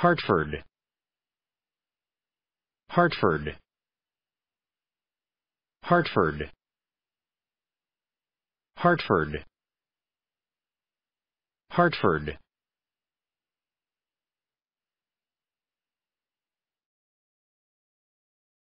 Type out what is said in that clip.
Hartford Hartford Hartford Hartford Hartford